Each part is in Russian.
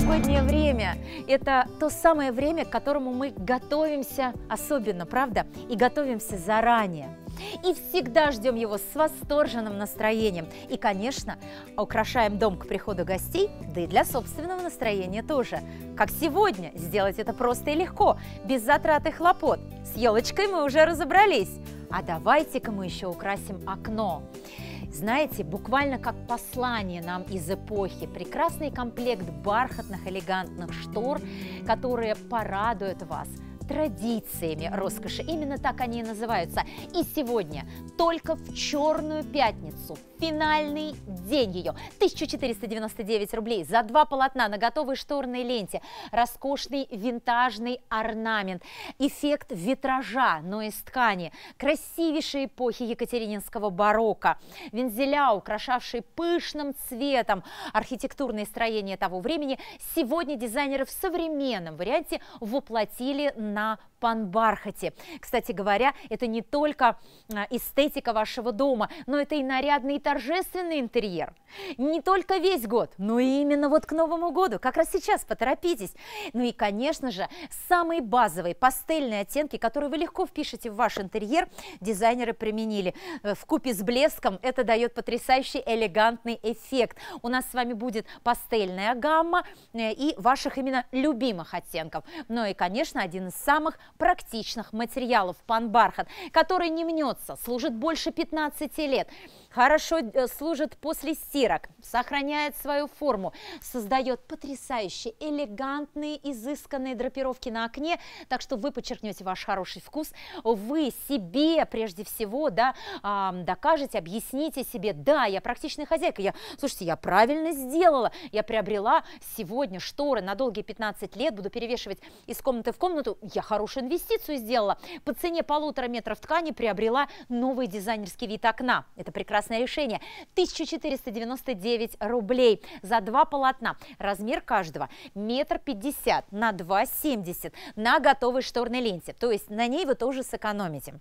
Новогоднее время – это то самое время, к которому мы готовимся особенно, правда? И готовимся заранее. И всегда ждем его с восторженным настроением. И, конечно, украшаем дом к приходу гостей, да и для собственного настроения тоже. Как сегодня, сделать это просто и легко, без затрат и хлопот. С елочкой мы уже разобрались. А давайте-ка мы еще украсим окно. Знаете, буквально как послание нам из эпохи. Прекрасный комплект бархатных элегантных штор, которые порадуют вас – традициями роскоши. Именно так они и называются. И сегодня, только в Черную пятницу, финальный день ее. 1499 рублей за два полотна на готовой шторной ленте. Роскошный винтажный орнамент. Эффект витража, но из ткани. Красивейшие эпохи екатерининского барокко. Вензеля, украшавшие пышным цветом архитектурные строения того времени, сегодня дизайнеры в современном варианте воплотили 만나 шпан-бархате. Кстати говоря, это не только а, эстетика вашего дома, но это и нарядный и торжественный интерьер. Не только весь год, но и именно вот к Новому году, как раз сейчас, поторопитесь. Ну и, конечно же, самые базовые пастельные оттенки, которые вы легко впишете в ваш интерьер, дизайнеры применили. Э, в купе с блеском это дает потрясающий элегантный эффект. У нас с вами будет пастельная гамма э, и ваших именно любимых оттенков. Ну и, конечно, один из самых практичных материалов панбархат, который не мнется, служит больше 15 лет хорошо э, служит после стирок, сохраняет свою форму, создает потрясающие, элегантные, изысканные драпировки на окне, так что вы подчеркнете ваш хороший вкус, вы себе прежде всего да, докажете, объясните себе, да, я практичная хозяйка, я, слушайте, я правильно сделала, я приобрела сегодня шторы на долгие 15 лет, буду перевешивать из комнаты в комнату, я хорошую инвестицию сделала, по цене полутора метров ткани приобрела новый дизайнерский вид окна, это прекрасно прекрасное решение. 1499 рублей за два полотна. Размер каждого метр пятьдесят на 2,70 на готовой шторной ленте. То есть на ней вы тоже сэкономите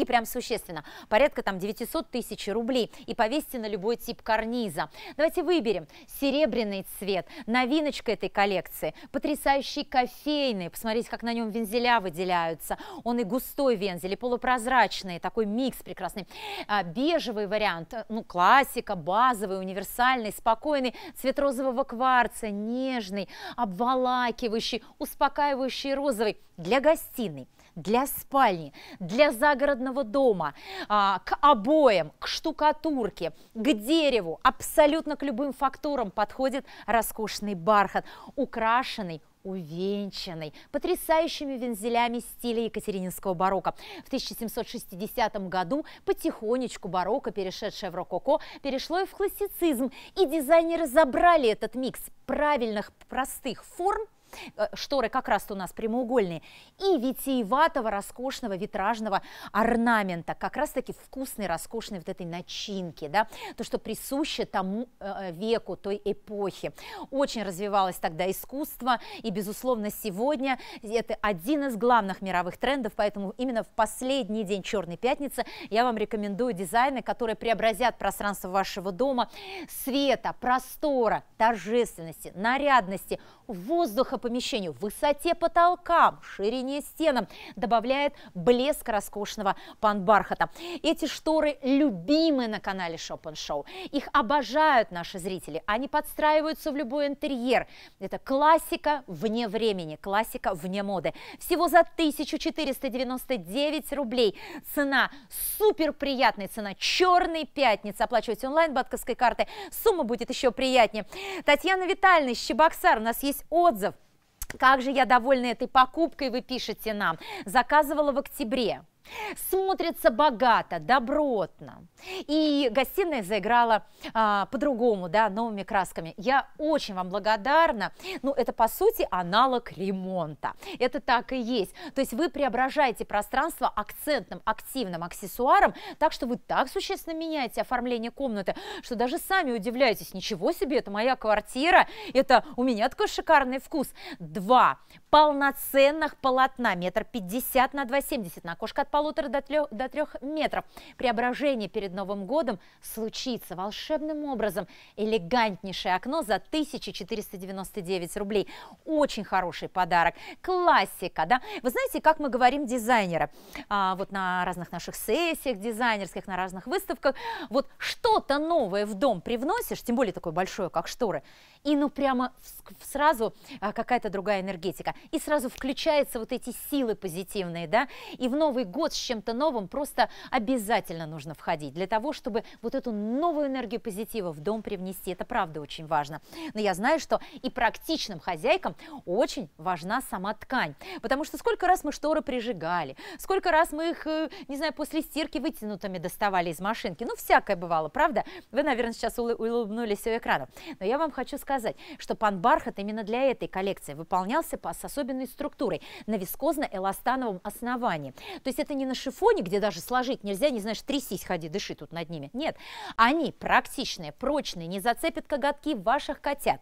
и прям существенно, порядка там 900 тысяч рублей, и повесьте на любой тип карниза. Давайте выберем серебряный цвет, новиночка этой коллекции, потрясающий кофейный, посмотрите, как на нем вензеля выделяются, он и густой вензель, и полупрозрачный, такой микс прекрасный, а, бежевый вариант, э, ну классика, базовый, универсальный, спокойный, цвет розового кварца, нежный, обволакивающий, успокаивающий розовый, для гостиной для спальни, для загородного дома, а, к обоям, к штукатурке, к дереву, абсолютно к любым фактурам подходит роскошный бархат, украшенный увенчанный потрясающими вензелями стиля екатерининского барокко. В 1760 году потихонечку барокко, перешедшее в рококо, перешло и в классицизм, и дизайнеры забрали этот микс правильных простых форм – Э, шторы как раз у нас прямоугольные. И витиеватого, роскошного витражного орнамента. Как раз-таки вкусной, роскошной вот этой начинки. Да? То, что присуще тому э, э, веку, той эпохи. Очень развивалось тогда искусство. И, безусловно, сегодня это один из главных мировых трендов. Поэтому именно в последний день Черной Пятницы я вам рекомендую дизайны, которые преобразят пространство вашего дома. Света, простора, торжественности, нарядности, воздуха помещению, высоте потолка ширине стенам добавляет блеск роскошного панбархата. Эти шторы любимы на канале Shop Шоу Их обожают наши зрители. Они подстраиваются в любой интерьер. Это классика вне времени, классика вне моды. Всего за 1499 рублей. Цена супер приятная, цена черной пятница Оплачивайте онлайн банковской карты. Сумма будет еще приятнее. Татьяна Витальевна, Щебоксар, у нас есть отзыв. Как же я довольна этой покупкой, вы пишете нам. Заказывала в октябре смотрится богато, добротно. И гостиная заиграла а, по-другому, да, новыми красками. Я очень вам благодарна. Ну, это, по сути, аналог ремонта. Это так и есть. То есть вы преображаете пространство акцентным, активным аксессуаром, так что вы так существенно меняете оформление комнаты, что даже сами удивляетесь, ничего себе, это моя квартира, это у меня такой шикарный вкус. Два полноценных полотна, метр пятьдесят на два семьдесят, на окошко от полутора до трех, до трех метров. Преображение перед Новым годом случится волшебным образом. Элегантнейшее окно за 1499 рублей. Очень хороший подарок. Классика, да? Вы знаете, как мы говорим дизайнера? А, вот на разных наших сессиях дизайнерских, на разных выставках. Вот что-то новое в дом привносишь, тем более такое большое, как шторы, и ну прямо сразу а, какая-то другая энергетика. И сразу включаются вот эти силы позитивные, да? И в Новый год поход с чем-то новым просто обязательно нужно входить для того, чтобы вот эту новую энергию позитива в дом привнести. Это правда очень важно. Но я знаю, что и практичным хозяйкам очень важна сама ткань. Потому что сколько раз мы шторы прижигали, сколько раз мы их, э, не знаю, после стирки вытянутыми доставали из машинки. Ну, всякое бывало, правда? Вы, наверное, сейчас улыбнулись у экрана. Но я вам хочу сказать, что пан бархат именно для этой коллекции выполнялся с особенной структурой на вискозно-эластановом основании. То есть это не на шифоне, где даже сложить нельзя, не знаешь, трясись, ходи, дыши тут над ними. Нет, они практичные, прочные, не зацепят коготки ваших котят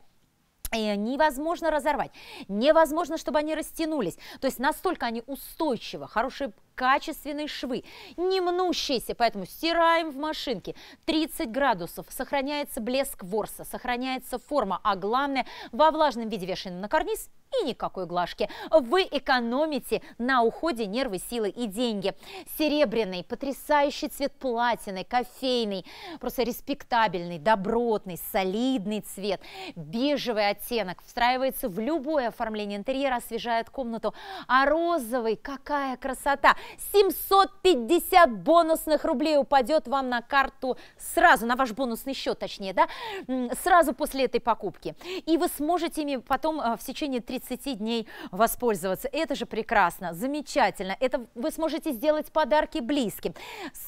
и невозможно разорвать, невозможно, чтобы они растянулись. То есть настолько они устойчивы, хорошие качественные швы, не мнущиеся, поэтому стираем в машинке. 30 градусов, сохраняется блеск ворса, сохраняется форма, а главное, во влажном виде вешаем на карниз и никакой глажки. Вы экономите на уходе нервы, силы и деньги. Серебряный, потрясающий цвет платины, кофейный, просто респектабельный, добротный, солидный цвет. Бежевый оттенок встраивается в любое оформление интерьера, освежает комнату. А розовый, какая красота! 750 бонусных рублей упадет вам на карту сразу, на ваш бонусный счет, точнее, да, сразу после этой покупки. И вы сможете ими потом э, в течение 30 дней воспользоваться. Это же прекрасно, замечательно. Это вы сможете сделать подарки близким.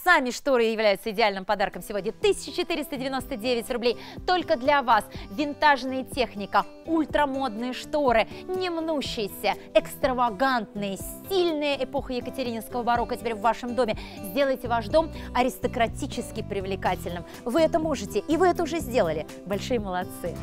Сами шторы являются идеальным подарком сегодня. 1499 рублей только для вас. Винтажная техника, ультрамодные шторы, немнущиеся, экстравагантные, стильные эпоха Екатерины итальянского барокко теперь в вашем доме. Сделайте ваш дом аристократически привлекательным. Вы это можете, и вы это уже сделали. Большие молодцы!